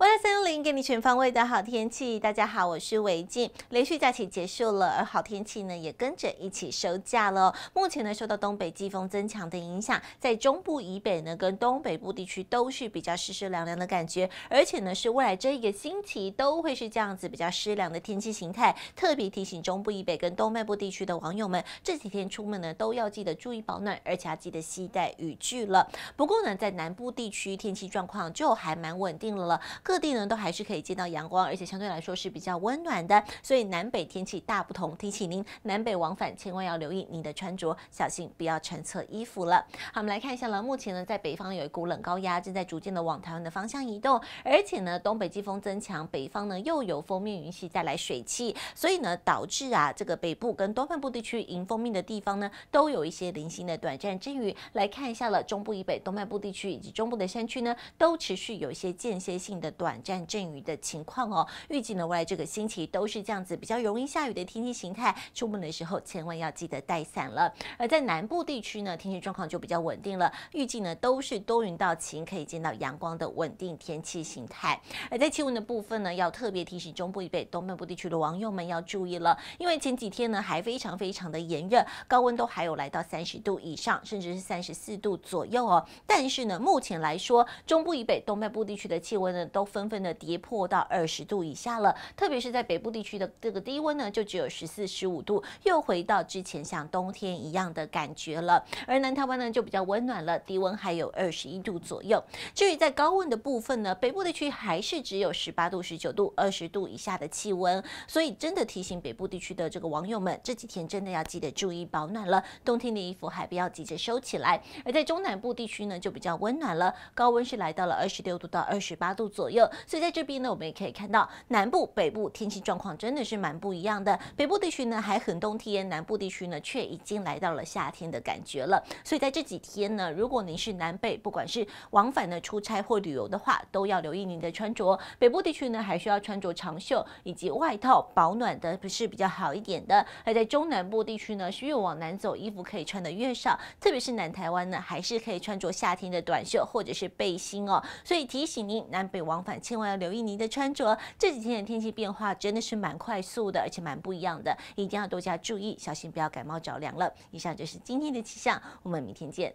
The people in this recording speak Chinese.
y 来三六零给你全方位的好天气。大家好，我是维静。连续假期结束了，而好天气呢也跟着一起收假了。目前呢受到东北季风增强的影响，在中部以北呢跟东北部地区都是比较湿湿凉凉的感觉，而且呢是未来这一个星期都会是这样子比较湿凉的天气形态。特别提醒中部以北跟东北部地区的网友们，这几天出门呢都要记得注意保暖，而且记得携带雨具了。不过呢在南部地区天气状况就还蛮稳定了。各地呢都还是可以见到阳光，而且相对来说是比较温暖的，所以南北天气大不同。提醒您南北往返千万要留意你的穿着，小心不要穿错衣服了。好，我们来看一下了，目前呢在北方有一股冷高压正在逐渐的往台湾的方向移动，而且呢东北季风增强，北方呢又有封面云系带来水汽，所以呢导致啊这个北部跟东半部地区迎封面的地方呢都有一些零星的短暂阵雨。来看一下了，中部以北、东半部地区以及中部的山区呢都持续有一些间歇性的。短暂阵雨的情况哦，预计呢未来这个星期都是这样子比较容易下雨的天气形态，出门的时候千万要记得带伞了。而在南部地区呢，天气状况就比较稳定了，预计呢都是多云到晴，可以见到阳光的稳定天气形态。而在气温的部分呢，要特别提醒中部以北、东北部地区的网友们要注意了，因为前几天呢还非常非常的炎热，高温都还有来到三十度以上，甚至是三十四度左右哦。但是呢，目前来说，中部以北、东北部地区的气温呢都。纷纷的跌破到二十度以下了，特别是在北部地区的这个低温呢，就只有十四、十五度，又回到之前像冬天一样的感觉了。而南台湾呢就比较温暖了，低温还有二十一度左右。至于在高温的部分呢，北部地区还是只有十八度、十九度、二十度以下的气温，所以真的提醒北部地区的这个网友们，这几天真的要记得注意保暖了，冬天的衣服还不要急着收起来。而在中南部地区呢，就比较温暖了，高温是来到了二十六度到二十八度左右。所以在这边呢，我们也可以看到南部、北部天气状况真的是蛮不一样的。北部地区呢还很冬天，南部地区呢却已经来到了夏天的感觉了。所以在这几天呢，如果您是南北不管是往返的出差或旅游的话，都要留意您的穿着。北部地区呢还需要穿着长袖以及外套，保暖的不是比较好一点的。而在中南部地区呢，是越往南走，衣服可以穿的越少，特别是南台湾呢，还是可以穿着夏天的短袖或者是背心哦。所以提醒您，南北往。千万要留意您的穿着，这几天的天气变化真的是蛮快速的，而且蛮不一样的，一定要多加注意，小心不要感冒着凉了。以上就是今天的气象，我们明天见。